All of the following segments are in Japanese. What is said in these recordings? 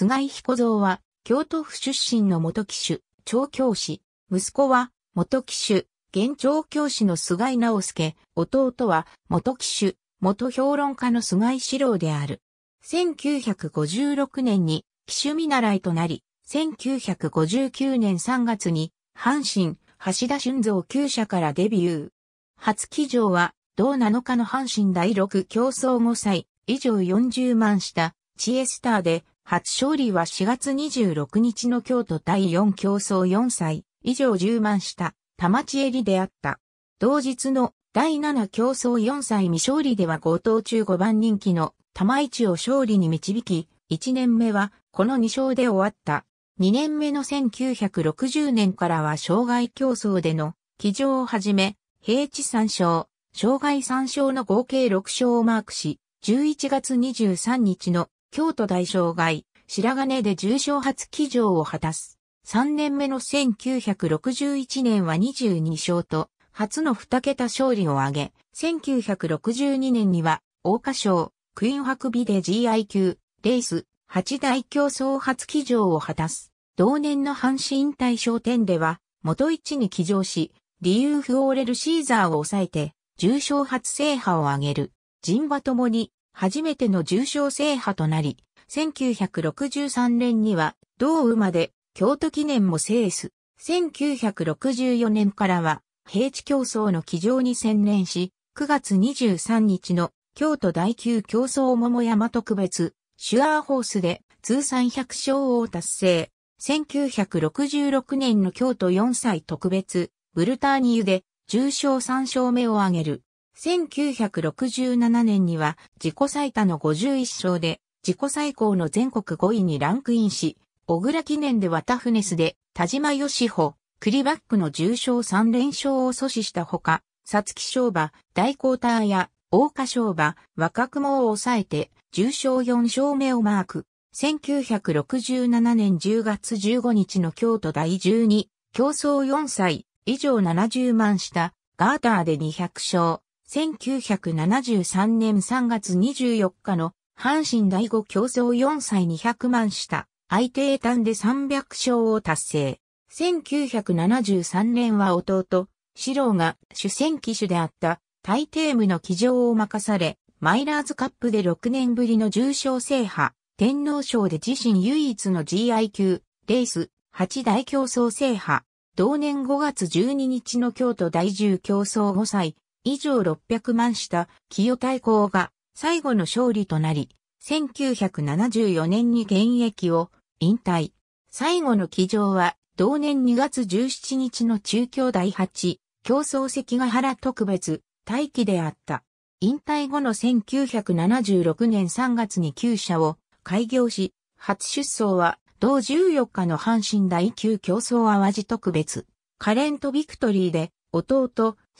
菅井彦蔵は、京都府出身の元騎手、調教師。息子は、元騎手、現調教師の菅井直介。弟は、元騎手、元評論家の菅井史郎である。1956年に、騎手見習いとなり、1959年3月に、阪神、橋田俊造厩舎からデビュー。初騎乗は、同7日の阪神第6競争5歳、以上40万した、チエスターで、初勝利は4月26日の京都第4競争4歳以上10万した玉地襟であった。同日の第7競争4歳未勝利では5頭中5番人気の玉市を勝利に導き、1年目はこの2勝で終わった。2年目の1960年からは障害競争での騎乗をはじめ、平地3勝、障害3勝の合計6勝をマークし、11月23日の京都大障害、白金で重賞初騎乗を果たす。3年目の1961年は22勝と、初の2桁勝利を挙げ、1962年には、大花賞、クイーンク美で GI 級、レース、8大競争初騎乗を果たす。同年の阪神大賞商店では、元一に騎乗し、理由フオーレルシーザーを抑えて、重賞初制覇を挙げる。人馬ともに、初めての重賞制覇となり、1963年には同馬で京都記念も制す。1964年からは平地競争の騎乗に専念し、9月23日の京都第9競争桃山特別シュアーホースで通算100勝を達成。1966年の京都4歳特別ブルターニュで重賞3勝目を挙げる。1967年には自己最多の51勝で自己最高の全国5位にランクインし、小倉記念ではタフネスで田島義穂、クリバックの重賞3連勝を阻止したほか、さつき商馬、大ターや大花商馬、若雲を抑えて重賞4勝目をマーク。1967年10月15日の京都第12、競争4歳以上70万したガーターで200勝。1973年3月24日の阪神第5競争4歳200万下、相手英単で300勝を達成。1973年は弟、四郎が主戦機種であったタイテームの騎乗を任され、マイラーズカップで6年ぶりの重賞制覇、天皇賞で自身唯一の GI 級、レース、8大競争制覇。同年5月12日の京都第10競争5歳、以上600万した清太鼓が最後の勝利となり、1974年に現役を引退。最後の騎乗は同年2月17日の中京第8競争関ヶ原特別待機であった。引退後の1976年3月に厩舎を開業し、初出走は同14日の阪神第9競争淡路特別カレントビクトリーで弟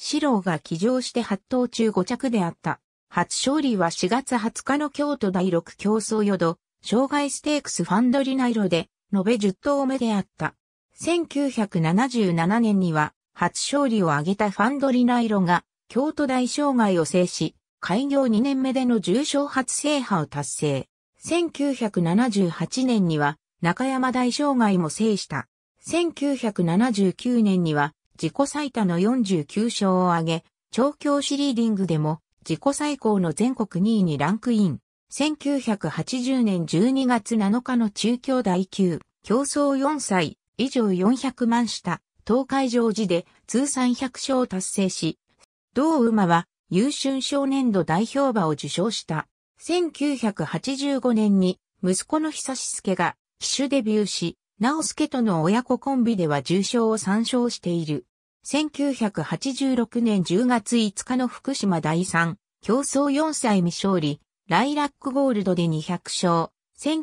四郎が騎乗して8頭中5着であった。初勝利は4月20日の京都第6競争よど、障害ステークスファンドリナイロで、延べ10頭目であった。1977年には、初勝利を挙げたファンドリナイロが、京都大障害を制し、開業2年目での重賞初制覇を達成。1978年には、中山大障害も制した。1979年には、自己最多の49勝を挙げ、調教師リーディングでも自己最高の全国2位にランクイン。1980年12月7日の中京第9、競争4歳、以上400万下、東海上寺で通算100勝を達成し、同馬は優秀少年度代表馬を受賞した。1985年に息子の久し助が騎手デビューし、直輔との親子コンビでは重賞を参照している。1986年10月5日の福島第3、競争4歳未勝利、ライラックゴールドで200勝、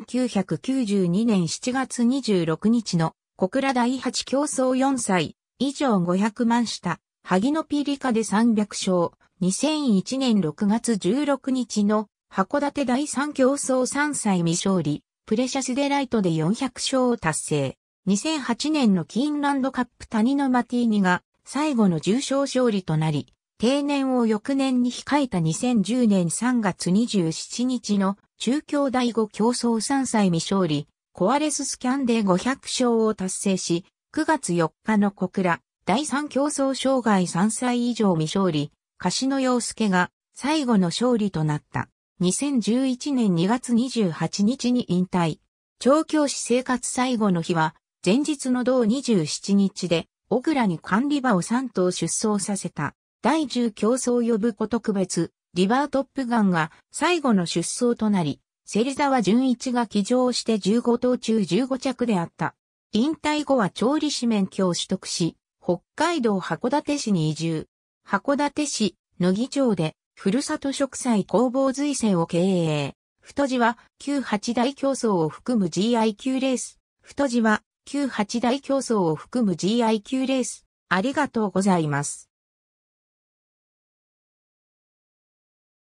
1992年7月26日の小倉第8競争4歳、以上500万下、萩野ピリカで300勝、2001年6月16日の函館第3競争3歳未勝利、プレシャスデライトで400勝を達成。2008年のキーンランドカップ谷のマティーニが最後の重賞勝利となり、定年を翌年に控えた2010年3月27日の中京第5競争3歳未勝利、コアレススキャンで500勝を達成し、9月4日の小倉、第3競争障害3歳以上未勝利、柏野洋介が最後の勝利となった。2011年2月28日に引退。調教師生活最後の日は、前日の同27日で、小倉に管理場を3頭出走させた、第10競争を呼ぶこと区別、リバートップガンが最後の出走となり、芹沢純一が起乗して15頭中15着であった。引退後は調理師免許を取得し、北海道函館市に移住。函館市、野木町でふるさと植栽工房随戦を経営。太字は、旧八大競争を含む GI 級レース。太字は、旧八大競争を含む GI 級レース。ありがとうございます。